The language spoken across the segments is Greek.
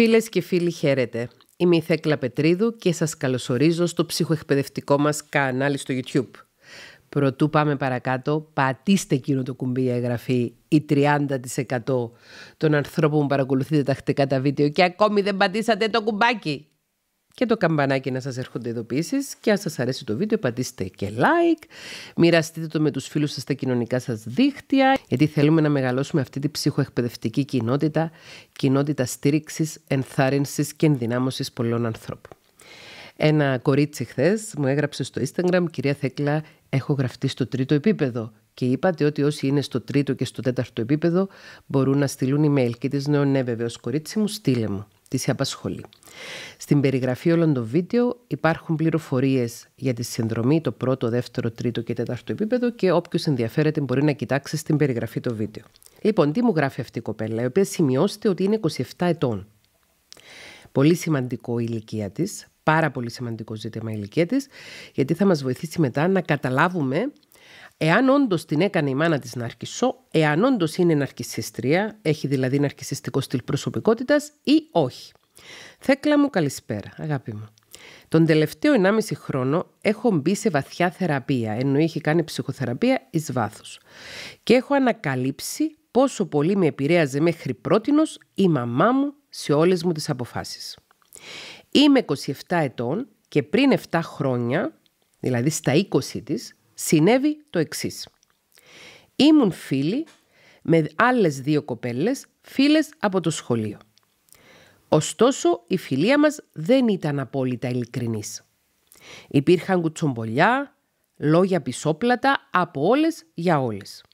Φίλες και φίλοι χαίρετε. Είμαι η Θέκλα Πετρίδου και σας καλωσορίζω στο ψυχοεκπαιδευτικό μας κανάλι στο YouTube. Προτού πάμε παρακάτω, πατήστε εκείνο το κουμπί για εγγραφή ή 30% των ανθρώπων που παρακολουθείτε τακτικά τα βίντεο και ακόμη δεν πατήσατε το κουμπάκι και το καμπανάκι να σας έρχονται ειδοποιήσεις και αν σας αρέσει το βίντεο πατήστε και like, μοιραστείτε το με τους φίλους σας στα κοινωνικά σας δίχτυα γιατί θέλουμε να μεγαλώσουμε αυτή την ψυχοεκπαιδευτική κοινότητα, κοινότητα στήριξης, ενθάρρυνσης και ενδυνάμωσης πολλών ανθρώπων. Ένα κορίτσι χθες μου έγραψε στο Instagram «Κυρία Θέκλα, έχω γραφτεί στο τρίτο επίπεδο και είπατε ότι όσοι είναι στο τρίτο και στο τέταρτο επίπεδο μπορούν να στείλουν email και της νέων ναι κορίτσι μου στείλε μου της απασχολεί. Στην περιγραφή όλων των βίντεο υπάρχουν πληροφορίες για τη συνδρομή το πρώτο, δεύτερο, τρίτο και τέταρτο επίπεδο και όποιος ενδιαφέρεται μπορεί να κοιτάξει στην περιγραφή το βίντεο. Λοιπόν, τι μου γράφει αυτή η κοπέλα, η οποία σημειώστε ότι είναι 27 ετών. Πολύ σημαντικό η ηλικία της, πάρα πολύ σημαντικό ζήτημα η ηλικία της, γιατί θα μας βοηθήσει μετά να καταλάβουμε Εάν όντως την έκανε η μάνα της ναρκισό, εάν όντως είναι ναρκισιστρία, έχει δηλαδή ναρκιστικό στυλ προσωπικότητας ή όχι. Θέκλα μου καλησπέρα, αγάπη μου. Τον τελευταίο 1,5 χρόνο έχω μπει σε βαθιά θεραπεία, ενώ είχε κάνει ψυχοθεραπεία εις βάθος. Και έχω ανακαλύψει πόσο πολύ με επηρέαζε μέχρι πρότινος η μαμά μου σε όλες μου τις αποφάσεις. Είμαι 27 ετών και πριν 7 χρόνια, δηλαδή στα 20 της, συνέβη το εξής. Ήμουν φίλη με άλλες δύο κοπέλες, φίλες από το σχολείο. Ωστόσο, η φιλία μας δεν ήταν απόλυτα ειλικρινής. Υπήρχαν κουτσομπολιά, λόγια πισόπλατα από όλες για όλες.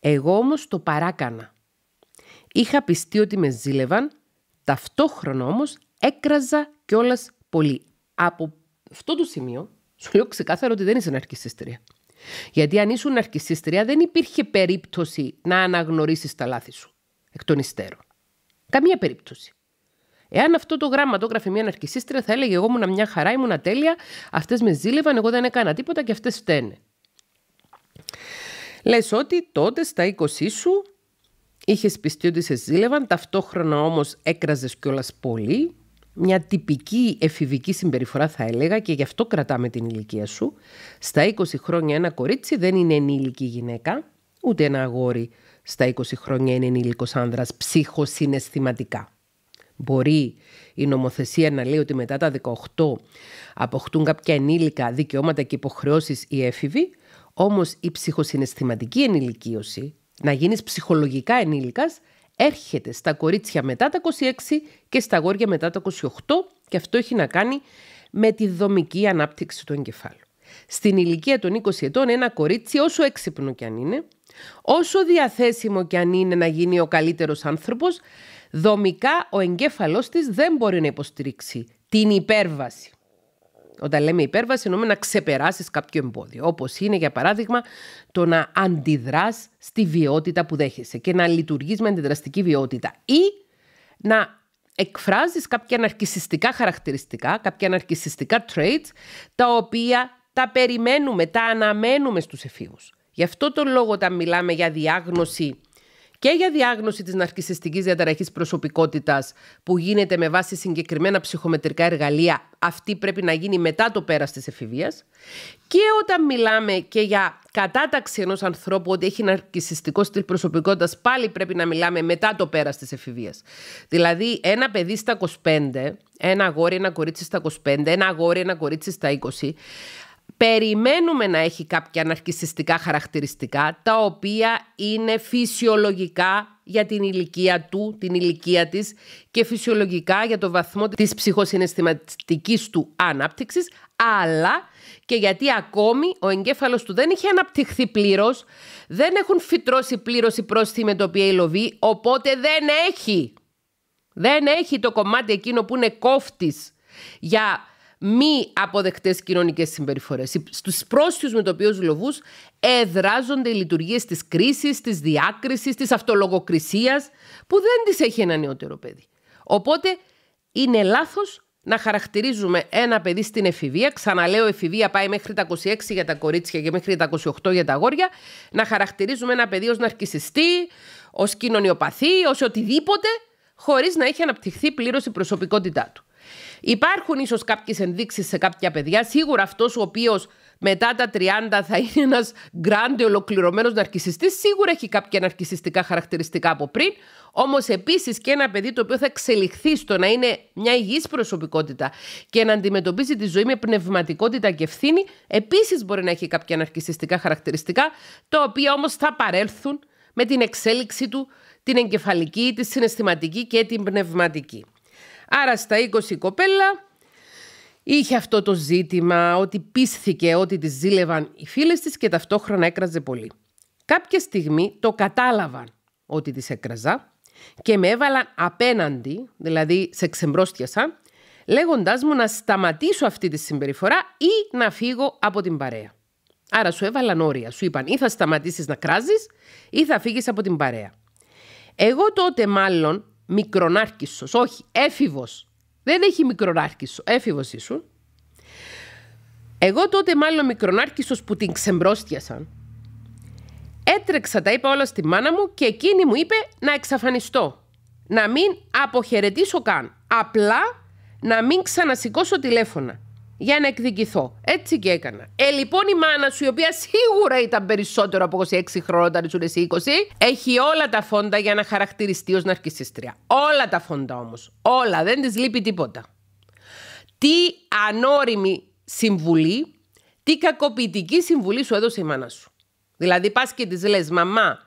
Εγώ όμως το παράκανα. Είχα πιστεί ότι με ζήλευαν, ταυτόχρονα όμως έκραζα κιόλας πολύ. Από αυτό το σημείο σου λέω ξεκάθαρα ότι δεν είσαι ναρκισίστρια. Γιατί αν ήσουν ναρκισίστρια δεν υπήρχε περίπτωση να αναγνωρίσεις τα λάθη σου εκ των υστέρων. Καμία περίπτωση. Εάν αυτό το γράμμα το έγραφε μια ναρκισίστρια θα έλεγε εγώ ήμουν μια χαρά, ήμουν τέλεια, αυτές με ζήλευαν, εγώ δεν έκανα τίποτα και αυτές φταίνε. Λες ότι τότε στα 20 σου είχες πιστεί ότι σε ζήλευαν, ταυτόχρονα όμως έκραζες κιόλας πολύ, μια τυπική εφηβική συμπεριφορά θα έλεγα και γι' αυτό κρατάμε την ηλικία σου. Στα 20 χρόνια ένα κορίτσι δεν είναι ενήλικη γυναίκα, ούτε ένα αγόρι στα 20 χρόνια είναι ενήλικος άνδρας ψυχοσυναισθηματικά. Μπορεί η νομοθεσία να λέει ότι μετά τα 18 αποκτούν κάποια ενήλικα δικαιώματα και υποχρεώσεις οι έφηβοι, όμως η ψυχοσυναισθηματική ενηλικίωση, να γίνεις ψυχολογικά ενήλικας, έρχεται στα κορίτσια μετά τα 26 και στα αγόρια μετά τα 28 και αυτό έχει να κάνει με τη δομική ανάπτυξη του εγκεφάλου. Στην ηλικία των 20 ετών ένα κορίτσι όσο έξυπνο και αν είναι, όσο διαθέσιμο και αν είναι να γίνει ο καλύτερος άνθρωπος, δομικά ο εγκέφαλός της δεν μπορεί να υποστηρίξει την υπέρβαση. Όταν λέμε υπέρβαση, εννοούμε να ξεπεράσεις κάποιο εμπόδιο. Όπως είναι, για παράδειγμα, το να αντιδράς στη βιότητα που δέχεσαι και να λειτουργείς με αντιδραστική βιότητα. Ή να εκφράζεις κάποια αναρκιστικά χαρακτηριστικά, κάποια αναρκιστικά traits, τα οποία τα περιμένουμε, τα αναμένουμε στους εφήβους. Γι' αυτό τον λόγο όταν μιλάμε για διάγνωση και για διάγνωση της ναρκισιστικής διαταραχής προσωπικότητας που γίνεται με βάση συγκεκριμένα ψυχομετρικά εργαλεία, αυτή πρέπει να γίνει μετά το πέρας της εφηβείας. Και όταν μιλάμε και για κατάταξη ενός ανθρώπου ότι έχει ναρκισιστικό στυλ προσωπικότητας, πάλι πρέπει να μιλάμε μετά το πέρας της εφηβείας. Δηλαδή ένα παιδί στα 25, ένα αγόρι, ένα κορίτσι στα 25, ένα αγόρι, ένα κορίτσι στα 20, περιμένουμε να έχει κάποια αναρχιστικά χαρακτηριστικά, τα οποία είναι φυσιολογικά για την ηλικία του, την ηλικία της και φυσιολογικά για το βαθμό της ψυχοσυναισθηματικής του ανάπτυξης, αλλά και γιατί ακόμη ο εγκέφαλος του δεν είχε αναπτυχθεί πλήρως, δεν έχουν φυτρώσει πλήρως οι τη με το οποίο οπότε δεν έχει. Δεν έχει το κομμάτι εκείνο που είναι κόφτης για μη αποδεκτές κοινωνικές συμπεριφορές. Στου πρόσφυγε με οποίο λοβού εδράζονται οι λειτουργίες της κρίσης, της διάκρισης, της αυτολογοκρισίας, που δεν τι έχει ένα νεότερο παιδί. Οπότε είναι λάθος να χαρακτηρίζουμε ένα παιδί στην εφηβεία, ξαναλέω εφηβεία πάει μέχρι τα 26 για τα κορίτσια και μέχρι τα 28 για τα αγόρια, να χαρακτηρίζουμε ένα παιδί ως ναρκισιστή, ως κοινωνιοπαθή, ως οτιδήποτε, χωρίς να έχει αναπτυχθεί πλήρως η προσωπικότητά του. Υπάρχουν ίσως κάποιες ενδείξεις σε κάποια παιδιά. Σίγουρα αυτός ο οποίος μετά τα 30 θα είναι ένας γκράντε ολοκληρωμένο ναρκιστή. Σίγουρα έχει κάποια ναρκιστικά χαρακτηριστικά από πριν. Όμως επίσης και ένα παιδί το οποίο θα εξελιχθεί στο να είναι μια υγιής προσωπικότητα και να αντιμετωπίζει τη ζωή με πνευματικότητα και ευθύνη, επίσης μπορεί να έχει κάποια ναρκιστικά χαρακτηριστικά, τα οποία όμως θα παρέλθουν με την εξέλιξη του, την εγκεφαλική, τη συναισθηματική και την πνευματική. Άρα στα 20 η κοπέλα είχε αυτό το ζήτημα ότι πίσθηκε ότι της ζήλευαν οι φίλες της και ταυτόχρονα έκραζε πολύ. Κάποια στιγμή το κατάλαβαν ότι τις έκραζα και με έβαλαν απέναντι, δηλαδή σε ξεμπρόστιασαν, λέγοντάς μου να σταματήσω αυτή τη συμπεριφορά ή να φύγω από την παρέα. Άρα σου έβαλαν όρια. Σου είπαν ή θα σταματήσεις να κράζεις ή θα φύγεις από την παρέα. Εγώ τότε μάλλον μικρονάρκισσος, όχι, έφηβος. Δεν έχει μικρονάρκησο έφηβος ήσουν. Εγώ τότε μάλλον μικρονάρκισσος που την ξεμπρόστιασαν. Έτρεξα, τα είπα όλα στη μάνα μου και εκείνη μου είπε να εξαφανιστώ. Να μην αποχαιρετήσω καν. Απλά να μην ξανασηκώσω τηλέφωνα για να εκδικηθώ. Έτσι και έκανα. Ε, λοιπόν, η μάνα σου, η οποία σίγουρα ήταν περισσότερο από 26 χρόνια όταν ήσουν εσύ 20, έχει όλα τα φόντα για να χαρακτηριστεί ως ναρκιστήστρια Όλα τα φόντα όμως. Όλα. Δεν της λείπει τίποτα. Τι ανώριμη συμβουλή, τι κακοποιητική συμβουλή σου έδωσε η μάνα σου. Δηλαδή, πας και της λες, Μαμά,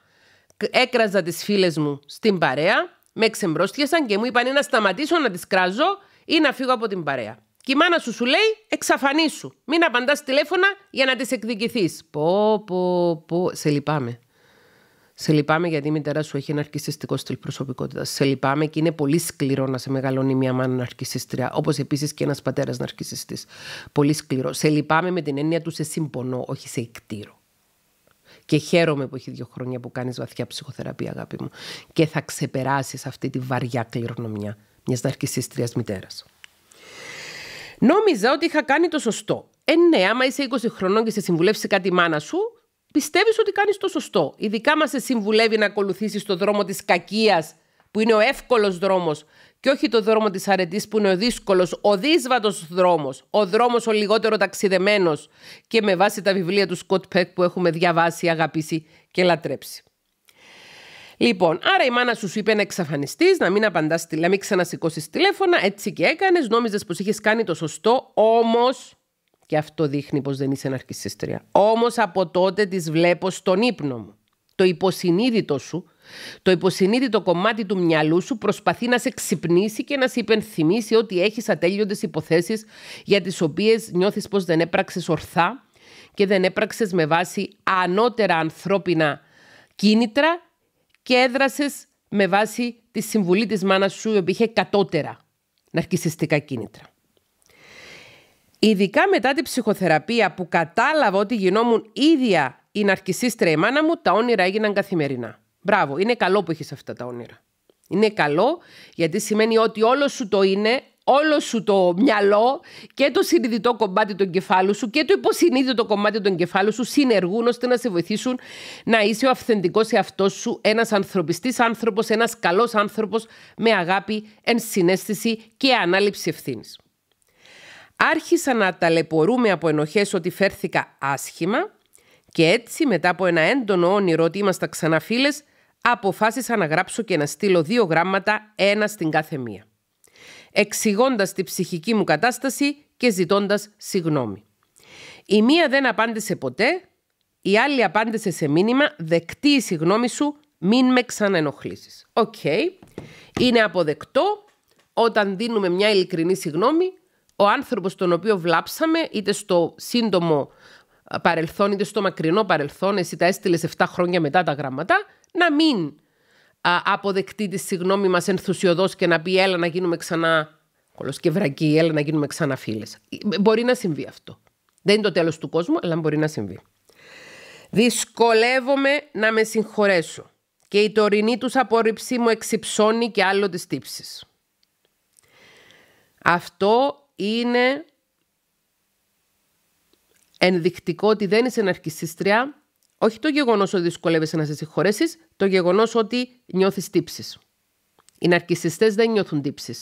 έκραζα τις φίλες μου στην παρέα, με ξεμπρόστιασαν και μου είπαν να σταματήσω να τις κράζω ή να φύγω από την παρέα. Και η μάνα σου σου λέει, εξαφανίσου. Μην απαντάς τηλέφωνα για να τη εκδικηθείς. Πω, πω, πω. Σε λυπάμαι. Σε λυπάμαι γιατί η μητέρα σου έχει ένα αρκισιστικό στυλ προσωπικότητας. Σε λυπάμαι και είναι πολύ σκληρό να σε μεγαλώνει μια μάνα αρκισιστρια. όπως επίσης και ένας πατέρας ναρκιστή. Πολύ σκληρό. Σε λυπάμαι με την έννοια του σε συμπονώ, όχι σε εκτήρω. Και χαίρομαι που έχει δύο χρόνια που κάνεις βαθιά ψυχοθεραπεία, αγάπη μου. Και θα ξεπεράσεις αυτή τη βαριά κληρονομιά μιας ναρκιστρία μητέρας. Νόμιζα ότι είχα κάνει το σωστό. Ε, ναι, άμα είσαι 20 χρονών και σε συμβουλεύσει κάτι η μάνα σου, πιστεύεις ότι κάνεις το σωστό. Ειδικά μα σε συμβουλεύει να ακολουθήσεις το δρόμο της κακίας, που είναι ο εύκολος δρόμος, και όχι το δρόμο της αρετής που είναι ο δύσκολος, ο δύσβατος δρόμος, ο δρόμος ο λιγότερο ταξιδεμένος και με βάση τα βιβλία του Σκοτ Πεκ που έχουμε διαβάσει, αγαπήσει και λατρέψει. Λοιπόν, άρα η μάνα σου σου είπε να εξαφανιστείς, να μην απαντάς, να μην ξανασηκώσεις τηλέφωνα. Έτσι και έκανες. Νόμιζες πως είχες κάνει το σωστό, όμως. Και αυτό δείχνει πως δεν είσαι ναρκιστρία. Όμως από τότε τη βλέπω στον ύπνο μου. Το υποσυνείδητο σου, το υποσυνείδητο κομμάτι του μυαλού σου προσπαθεί να σε ξυπνήσει και να σε υπενθυμίσει ότι έχεις ατέλειωτες υποθέσεις για τις οποίες νιώθεις πως δεν έπραξες ορθά και δεν έπραξες με βάση ανώτερα ανθρώπινα κίνητρα και έδρασε με βάση τη συμβουλή της μάνας σου, η οποία είχε κατώτερα ναρκιστικά κίνητρα. Ειδικά μετά την ψυχοθεραπεία που κατάλαβα ότι γινόμουν ίδια η ναρκισίστρια η μάνα μου, τα όνειρα έγιναν καθημερινά. Μπράβο, είναι καλό που έχεις αυτά τα όνειρα. Είναι καλό γιατί σημαίνει ότι όλο σου το είναι όλο σου το μυαλό και το συνειδητό κομμάτι του εγκεφάλου σου και το υποσυνείδητο κομμάτι του εγκεφάλου σου συνεργούν ώστε να σε βοηθήσουν να είσαι ο αυθεντικός εαυτός σου, ένας ανθρωπιστής άνθρωπος, ένας καλός άνθρωπος με αγάπη, ενσυναίσθηση και ανάληψη ευθύνης. Άρχισα να ταλαιπωρούμε από ενοχές ότι φέρθηκα άσχημα και έτσι μετά από ένα έντονο όνειρο ότι είμαστε ξανά αποφάσισα να γράψω και να στείλω δύο γράμματα, ένα στην κάθε μία εξηγώντας τη ψυχική μου κατάσταση και ζητώντας συγγνώμη. Η μία δεν απάντησε ποτέ, η άλλη απάντησε σε μήνυμα «Δεκτή η συγγνώμη σου, μην με ξαναενοχλήσεις». Οκ, okay. είναι αποδεκτό όταν δίνουμε μια ειλικρινή συγνώμη, ο άνθρωπος τον οποίο βλάψαμε, είτε στο σύντομο ε, παρελθόν, είτε στο μακρινό παρελθόν, εσύ τα έστειλες 7 χρόνια μετά τα γράμματα, να μην Αποδεκτή της συγγνώμη μας ενθουσιοδός και να πει έλα να γίνουμε ξανά κολοσκευρακοί, έλα να γίνουμε ξανά φίλες. Ε, μπορεί να συμβεί αυτό. Δεν είναι το τέλος του κόσμου, αλλά μπορεί να συμβεί. Δυσκολεύομαι να με συγχωρέσω και η τωρινή τους απόρριψή μου εξυψώνει και άλλο τις τύψεις. Αυτό είναι ενδεικτικό ότι δεν είσαι ναρκισίστρια, όχι το γεγονός ότι δυσκολεύεσαι να σε συγχωρέσεις, το γεγονός ότι νιώθεις τύψεις. Οι ναρκιστέ δεν νιώθουν τύψεις.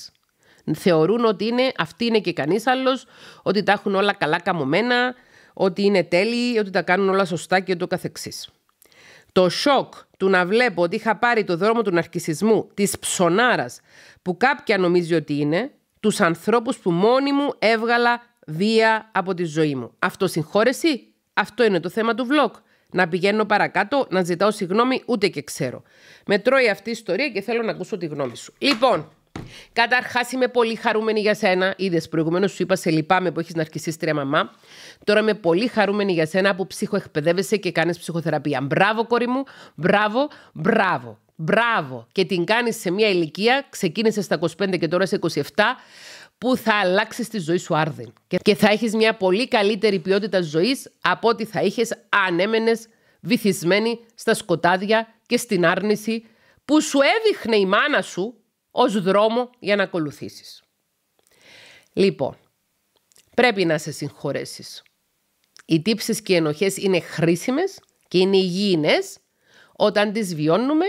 Θεωρούν ότι είναι αυτοί είναι και κανείς άλλος, ότι τα έχουν όλα καλά καμωμένα, ότι είναι τέλειοι, ότι τα κάνουν όλα σωστά και το καθεξής. Το σοκ του να βλέπω ότι είχα πάρει το δρόμο του ναρκισισμού, της ψωνάρας που κάποια νομίζει ότι είναι, τους ανθρώπους που μόνη μου έβγαλα βία από τη ζωή μου. Αυτό συγχώρεση, αυτό είναι το θέμα του vlog να πηγαίνω παρακάτω, να ζητάω συγγνώμη, ούτε και ξέρω. Με τρώει αυτή η ιστορία και θέλω να ακούσω τη γνώμη σου. Λοιπόν, Καταρχάς, είμαι πολύ χαρούμενη για σένα. Είδες προηγουμένως, σου είπα σε λυπάμαι που έχεις να τρία μαμά. Τώρα είμαι πολύ χαρούμενη για σένα που ψυχοεκπαιδεύεσαι και κάνεις ψυχοθεραπεία. Μπράβο, κόρη μου. Μπράβο, μπράβο. Μπράβο. Και την κάνεις σε μια ηλικία. Ξεκίνησες στα 25 και τώρα σε 27 που θα αλλάξεις τη ζωή σου άρδιν. Και θα έχεις μια πολύ καλύτερη ποιότητα ζωής από ό,τι θα είχες αν έμενες βυθισμένη στα σκοτάδια και στην άρνηση που σου έδειχνε η μάνα σου ως δρόμο για να ακολουθήσεις. Λοιπόν, πρέπει να σε συγχωρέσεις. Οι τύψεις και οι ενοχές είναι χρήσιμες και είναι υγιεινές όταν τις βιώνουμε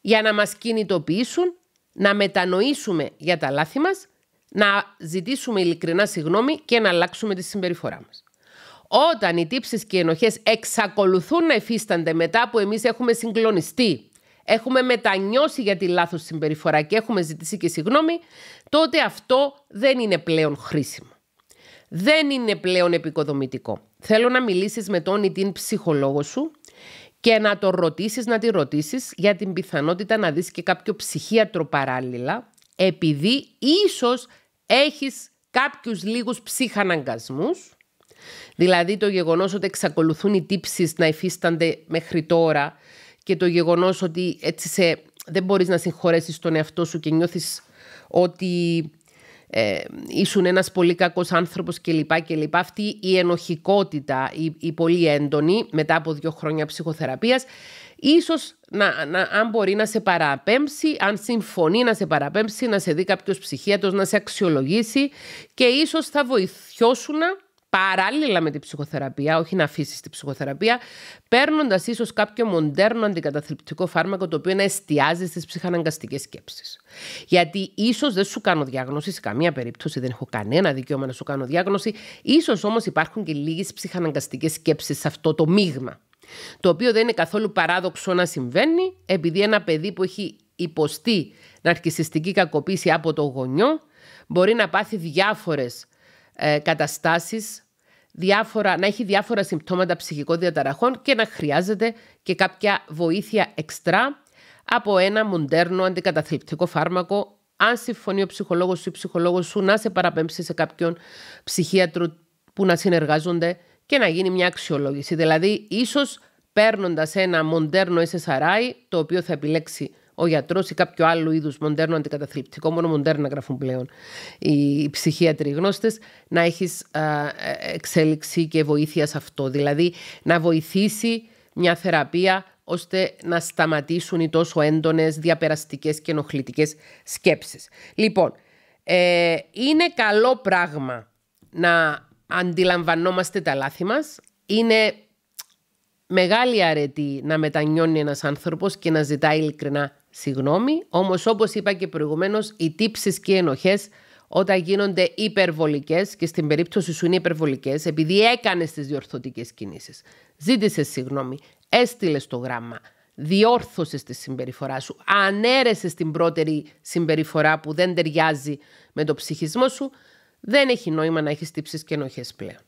για να μας κινητοποιήσουν, να μετανοήσουμε για τα λάθη μας να ζητήσουμε ειλικρινά συγγνώμη και να αλλάξουμε τη συμπεριφορά μας. Όταν οι τύψεις και οι ενοχές εξακολουθούν να εφίστανται μετά που εμείς έχουμε συγκλονιστεί, έχουμε μετανιώσει για τη λάθος συμπεριφορά και έχουμε ζητήσει και συγγνώμη, τότε αυτό δεν είναι πλέον χρήσιμο. Δεν είναι πλέον επικοδομητικό. Θέλω να μιλήσεις με τον ή την ψυχολόγο σου και να το ρωτήσεις, να τη ρωτήσεις για την πιθανότητα να δεις και κάποιο ψυχίατρο παράλληλα επειδή ίσως έχεις κάποιους λίγους ψυχαναγκασμούς, δηλαδή το γεγονός ότι εξακολουθούν οι τύψεις να υφίστανται μέχρι τώρα και το γεγονός ότι έτσι σε, δεν μπορείς να συγχωρέσεις τον εαυτό σου και νιώθεις ότι ε, ήσουν ένας πολύ κακός άνθρωπος κλπ. κλπ. Αυτή η ενοχικότητα, η, η πολύ έντονη μετά από δύο χρόνια ψυχοθεραπείας ίσως να, να, αν μπορεί να σε παραπέμψει, αν συμφωνεί να σε παραπέμψει, να σε δει κάποιος ψυχίατος, να σε αξιολογήσει και ίσως θα βοηθιώσουν παράλληλα με την ψυχοθεραπεία, όχι να αφήσεις την ψυχοθεραπεία, παίρνοντας ίσως κάποιο μοντέρνο αντικαταθλιπτικό φάρμακο το οποίο να εστιάζει στις ψυχαναγκαστικές σκέψεις. Γιατί ίσως δεν σου κάνω διάγνωση, σε καμία περίπτωση δεν έχω κανένα δικαίωμα να σου κάνω διάγνωση, ίσως όμως υπάρχουν και λίγες ψυχαναγκαστικές σκέψεις σε αυτό το μείγμα. Το οποίο δεν είναι καθόλου παράδοξο να συμβαίνει, επειδή ένα παιδί που έχει υποστεί ναρκισιστική κακοποίηση από το γονιό μπορεί να πάθει διάφορες ε, καταστάσεις, διάφορα, να έχει διάφορα συμπτώματα ψυχικών διαταραχών και να χρειάζεται και κάποια βοήθεια εξτρά από ένα μοντέρνο αντικαταθλιπτικό φάρμακο αν συμφωνεί ο ψυχολόγος σου ή ψυχολόγος σου να σε παραπέμψει σε κάποιον ψυχίατρο που να συνεργάζονται και να γίνει μια αξιολόγηση. Δηλαδή, ίσως παίρνοντας ένα μοντέρνο SSRI, το οποίο θα επιλέξει ο γιατρός ή κάποιο άλλο είδους μοντέρνο αντικαταθλιπτικό, μόνο μοντέρνα γράφουν πλέον οι ψυχίατροι γνώστες, να έχεις ε, εξέλιξη και βοήθεια σε αυτό. Δηλαδή, να βοηθήσει μια θεραπεία ώστε να σταματήσουν οι τόσο έντονες διαπεραστικές και ενοχλητικές σκέψεις. Λοιπόν, ε, είναι καλό πράγμα να αντιλαμβανόμαστε τα λάθη μας. Είναι μεγάλη αρετή να μετανιώνει ένας άνθρωπος και να ζητάει ειλικρινά συγγνώμη. Όμως όπως είπα και προηγουμένως, οι τύψεις και οι ενοχές όταν γίνονται υπερβολικές και στην περίπτωση σου είναι υπερβολικές επειδή έκανες τις διορθωτικές κινήσεις. Ζήτησες συγγνώμη, έστειλες το γράμμα, διόρθωσες τη συμπεριφορά σου, ανέρεσες την πρώτερη συμπεριφορά που δεν ταιριάζει με το ψυχισμό σου δεν έχει νόημα να έχεις τύψεις και ενοχές πλέον.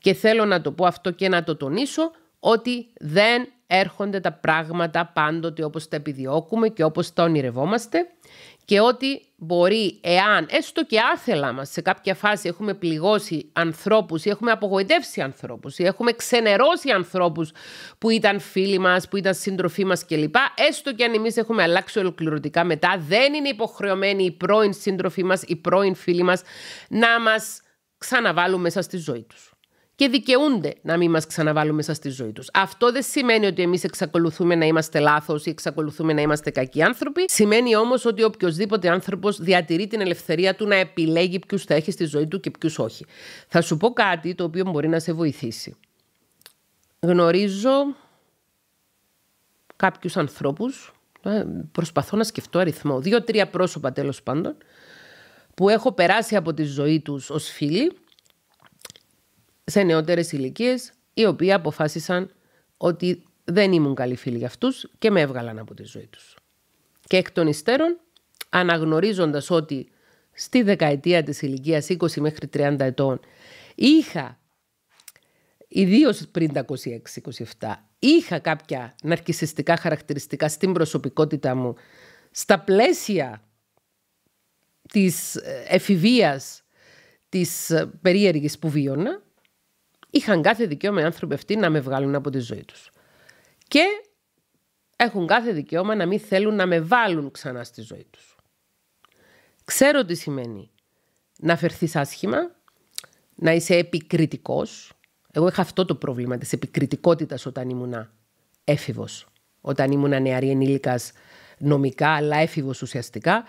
Και θέλω να το πω αυτό και να το τονίσω ότι δεν έρχονται τα πράγματα πάντοτε όπως τα επιδιώκουμε και όπως τα ονειρευόμαστε και ότι μπορεί, εάν έστω και άθελα μας σε κάποια φάση έχουμε πληγώσει ανθρώπους ή έχουμε απογοητεύσει ανθρώπους ή έχουμε ξενερώσει ανθρώπους που ήταν φίλοι μας, που ήταν σύντροφοί μας κλπ. Έστω και αν εμείς έχουμε αλλάξει ολοκληρωτικά μετά, δεν είναι υποχρεωμένοι οι πρώην σύντροφοί μας, οι πρώην φίλοι μας να μας ξαναβάλουν μέσα στη ζωή τους και δικαιούνται να μην μας ξαναβάλουν μέσα στη ζωή τους. Αυτό δεν σημαίνει ότι εμείς εξακολουθούμε να είμαστε λάθος ή εξακολουθούμε να είμαστε κακοί άνθρωποι. Σημαίνει όμως ότι οποιοδήποτε άνθρωπος διατηρεί την ελευθερία του να επιλέγει ποιους θα έχει στη ζωή του και ποιους όχι. Θα σου πω κάτι το οποίο μπορεί να σε βοηθήσει. Γνωρίζω κάποιους ανθρώπους. Ε, προσπαθώ να σκεφτώ αριθμό. Δύο-τρία πρόσωπα τέλος πάντων που έχω περάσει από τη ζωή τους ως φίλοι σε νεότερες ηλικίες, οι οποίοι αποφάσισαν ότι δεν ήμουν καλή φίλη για αυτούς και με έβγαλαν από τη ζωή τους. Και εκ των υστέρων, αναγνωρίζοντας ότι στη δεκαετία της ηλικίας 20 μέχρι 30 ετών είχα, ιδίως πριν τα 26-27, είχα κάποια ναρκισιστικά χαρακτηριστικά στην προσωπικότητα μου, στα πλαίσια της ε, εφηβείας της ε, περίεργης που βίωνα, Είχαν κάθε δικαίωμα οι άνθρωποι αυτοί να με βγάλουν από τη ζωή τους. Και έχουν κάθε δικαίωμα να μην θέλουν να με βάλουν ξανά στη ζωή τους. Ξέρω τι σημαίνει να φερθείς άσχημα, να είσαι επικριτικός. Εγώ είχα αυτό το πρόβλημα της επικριτικότητας όταν ήμουνα έφηβος. Όταν ήμουνα νεαρή ενήλικας νομικά, αλλά έφηβος ουσιαστικά,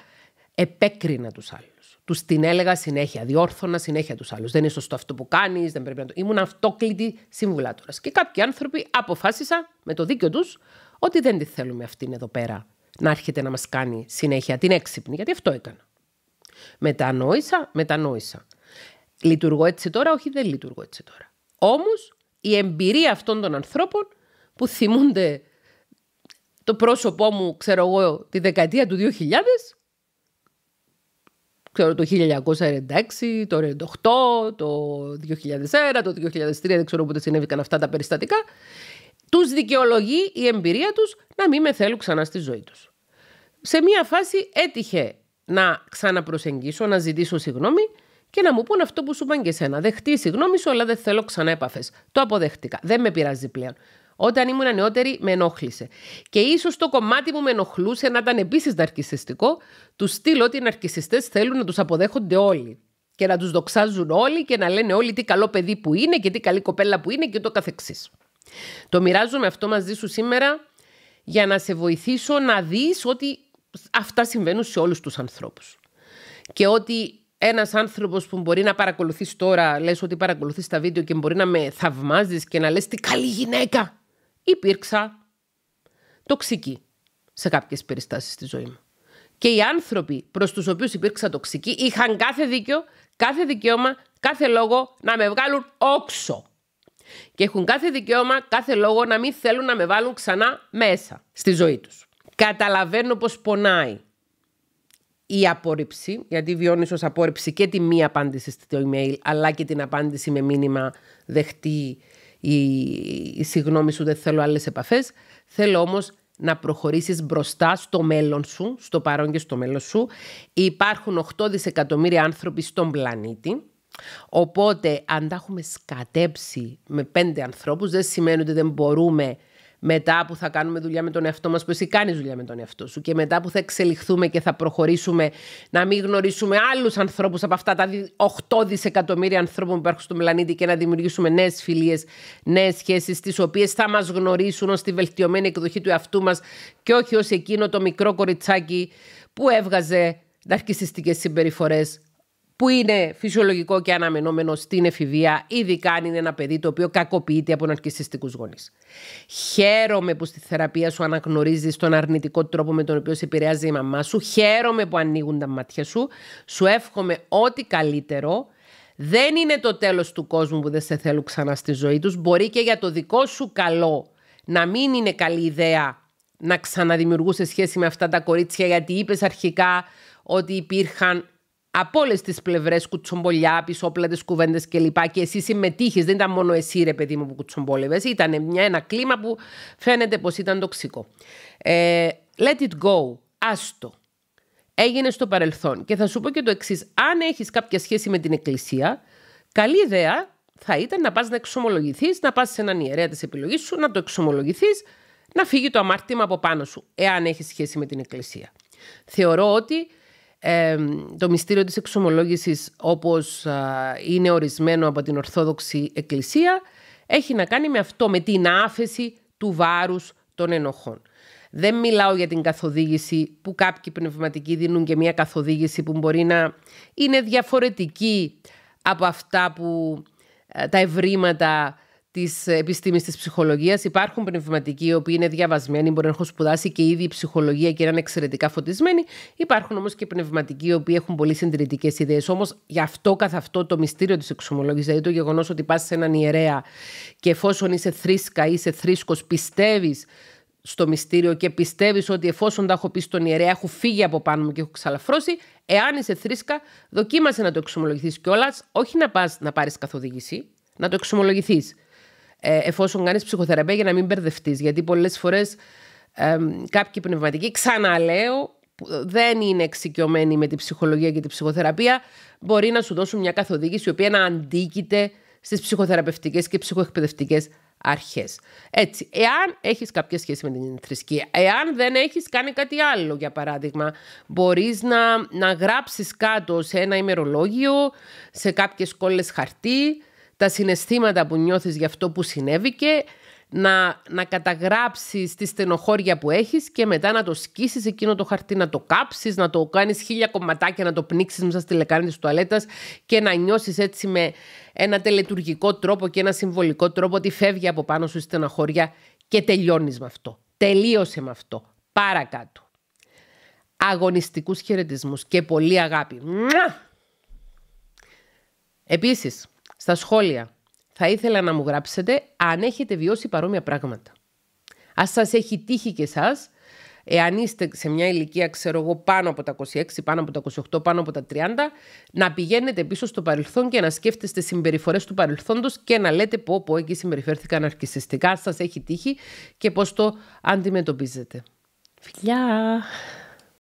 επέκρινα τους άλλους τους την έλεγα συνέχεια, διόρθωνα συνέχεια τους άλλους. Δεν είναι σωστό αυτό που κάνεις, δεν πρέπει να το. Ήμουν αυτόκλητη συμβουλάτορας. Και κάποιοι άνθρωποι αποφάσισαν με το δίκιο τους ότι δεν τη θέλουμε αυτήν εδώ πέρα να έρχεται να μας κάνει συνέχεια την έξυπνη, γιατί αυτό έκανα. Μετανόησα, μετανόησα. Λειτουργώ έτσι τώρα, όχι δεν λειτουργώ έτσι τώρα. Όμως η εμπειρία αυτών των ανθρώπων που θυμούνται το πρόσωπό μου, ξέρω εγώ, τη δεκαετία του 2000, το 1996, το 1998, το 2004, το 2003, δεν ξέρω πότε συνέβηκαν αυτά τα περιστατικά, τους δικαιολογεί η εμπειρία τους να μην με θέλουν ξανά στη ζωή τους. Σε μία φάση έτυχε να ξαναπροσεγγίσω, να ζητήσω συγγνώμη και να μου πούν αυτό που σου είπαν και εσένα. Δεχτεί συγγνώμη σου, αλλά δεν θέλω ξανά έπαφες. Το αποδέχτηκα. Δεν με πειράζει πλέον. Όταν ήμουν νεότερη, με ενόχλησε. Και ίσως το κομμάτι που με ενοχλούσε να ήταν επίσης ναρκιστικό, τους στείλω ότι οι ναρκιστέ θέλουν να τους αποδέχονται όλοι. Και να τους δοξάζουν όλοι και να λένε όλοι τι καλό παιδί που είναι και τι καλή κοπέλα που είναι και το καθεξής. Το μοιράζομαι αυτό μαζί σου σήμερα για να σε βοηθήσω να δεις ότι αυτά συμβαίνουν σε όλους τους ανθρώπους. Και ότι ένας άνθρωπος που μπορεί να παρακολουθείς τώρα, λες ότι παρακολουθείς τα βίντεο και μπορεί να με θαυμάζεις και να λες τι καλή γυναίκα υπήρξα τοξική σε κάποιες περιστάσεις στη ζωή μου. Και οι άνθρωποι προς τους οποίους υπήρξα τοξική είχαν κάθε δίκιο, κάθε δικαίωμα, κάθε λόγο να με βγάλουν όξο. Και έχουν κάθε δικαίωμα, κάθε λόγο να μην θέλουν να με βάλουν ξανά μέσα στη ζωή τους. Καταλαβαίνω πως πονάει η απόρριψη, γιατί βιώνεις ως απόρριψη και τη μία απάντηση στο email, αλλά και την απάντηση με μήνυμα δεχτεί η, η συγγνώμη σου, δεν θέλω άλλες επαφές. Θέλω όμως να προχωρήσεις μπροστά στο μέλλον σου, στο παρόν και στο μέλλον σου. Υπάρχουν 8 δισεκατομμύρια άνθρωποι στον πλανήτη. Οπότε αν τα έχουμε σκατέψει με πέντε ανθρώπους, δεν σημαίνει ότι δεν μπορούμε μετά που θα κάνουμε δουλειά με τον εαυτό μας που εσύ κάνεις δουλειά με τον εαυτό σου, και μετά που θα εξελιχθούμε και θα προχωρήσουμε, να μην γνωρίσουμε άλλους ανθρώπους από αυτά τα 8 δισεκατομμύρια ανθρώπων που υπάρχουν στο πλανήτη και να δημιουργήσουμε νέες φιλίες, νέες σχέσεις τις οποίες θα μας γνωρίσουν ως τη βελτιωμένη εκδοχή του εαυτού μας και όχι ως εκείνο το μικρό κοριτσάκι που έβγαζε ναρκιστικές συμπεριφορές που είναι φυσιολογικό και αναμενόμενο στην εφηβεία, ειδικά αν είναι ένα παιδί το οποίο κακοποιείται από ναρκιστικού γονείς. Χαίρομαι που στη θεραπεία σου αναγνωρίζεις τον αρνητικό τρόπο με τον οποίο σε επηρεάζει η μαμά σου. Χαίρομαι που ανοίγουν τα μάτια σου. Σου εύχομαι ό,τι καλύτερο. Δεν είναι το τέλος του κόσμου που δεν σε θέλουν ξανά στη ζωή τους. Μπορεί και για το δικό σου καλό να μην είναι καλή ιδέα να ξαναδημιουργούσε σχέση με αυτά τα κορίτσια γιατί είπες αρχικά ότι υπήρχαν από όλες τις πλευρές κουτσομπολιά, πισόπλατε κουβέντες κλπ. Και εσύ συμμετείχες, δεν ήταν μόνο εσύ, ρε παιδί μου, που κουτσομπόλευες. Ήταν μια, ένα κλίμα που φαίνεται πως ήταν τοξικό. Ε, let it go. Άστο. Έγινε στο παρελθόν. Και θα σου πω και το εξής. Αν έχεις κάποια σχέση με την Εκκλησία, καλή ιδέα θα ήταν να πας να εξομολογηθείς, να πας σε έναν ιερέα της επιλογής σου, να το εξομολογηθείς, να φύγει το αμάρτημα από πάνω σου, εάν έχεις σχέση με την Εκκλησία. Θεωρώ ότι το μυστήριο της εξομολόγησης όπως είναι ορισμένο από την Ορθόδοξη Εκκλησία έχει να κάνει με αυτό, με την άφεση του βάρους των ενοχών. Δεν μιλάω για την καθοδήγηση που κάποιοι πνευματικοί δίνουν και μια καθοδήγηση που μπορεί να είναι διαφορετική από αυτά που ε, τα ευρήματα της επιστήμης της ψυχολογίας. Υπάρχουν πνευματικοί οι οποίοι είναι διαβασμένοι, μπορεί να έχουν σπουδάσει και ήδη η ψυχολογία και είναι εξαιρετικά φωτισμένοι. Υπάρχουν όμως και πνευματικοί οι οποίοι έχουν πολύ συντηρητικές ιδέες. Όμως γι' αυτό καθ' αυτό το μυστήριο της εξομολόγηση, δηλαδή το γεγονός ότι πας σε έναν ιερέα και εφόσον είσαι θρήσκα, είσαι θρήσκος, πιστεύεις στο μυστήριο και πιστεύεις ότι εφόσον τα έχω πει στον ιερέα, έχω φύγει από πάνω μου και έχω ξαλαφρώσει, εάν είσαι θρήσκα, δοκίμασε να το εξομολογηθείς κιόλας, όχι να πας να πάρεις καθοδήγηση, να το εξομολογηθείς. Ε, εφόσον κάνεις ψυχοθεραπεία για να μην μπερδευτείς. Γιατί πολλές φορές ε, κάποιοι πνευματικοί, ξαναλέω, που δεν είναι εξοικειωμένοι με την ψυχολογία και την ψυχοθεραπεία, μπορεί να σου δώσουν μια καθοδήγηση η οποία να αντίκειται στις ψυχοθεραπευτικές και ψυχοεκπαιδευτικές αρχές. Έτσι, εάν έχεις κάποια σχέση με την θρησκεία, εάν δεν έχεις κάνει κάτι άλλο, για παράδειγμα, μπορείς να, να γράψεις κάτω σε ένα ημερολόγιο, σε κάποιες κόλλες χαρτί, τα συναισθήματα που νιώθεις για αυτό που συνέβη να, να καταγράψεις τη στενοχώρια που έχεις και μετά να το σκίσεις εκείνο το χαρτί, να το κάψεις, να το κάνεις χίλια κομματάκια, να το πνίξεις μέσα στη λεκάνη της τουαλέτας και να νιώσεις έτσι με ένα τελετουργικό τρόπο και ένα συμβολικό τρόπο ότι φεύγει από πάνω σου η στενοχώρια και τελειώνεις με αυτό. Τελείωσε με αυτό. Παρακάτω. Αγωνιστικούς χαιρετισμούς και πολύ αγάπη. Επίσης, στα σχόλια θα ήθελα να μου γράψετε αν έχετε βιώσει παρόμοια πράγματα. Ας σας έχει τύχει και εσάς, εάν είστε σε μια ηλικία, ξέρω εγώ, πάνω από τα 26, πάνω από τα 28, πάνω από τα 30, να πηγαίνετε πίσω στο παρελθόν και να σκέφτεστε συμπεριφορές του παρελθόντος και να λέτε πω, πω, εκεί συμπεριφέρθηκαν αρκισιστικά, σας έχει τύχει και πώς το αντιμετωπίζετε. Φιλιά!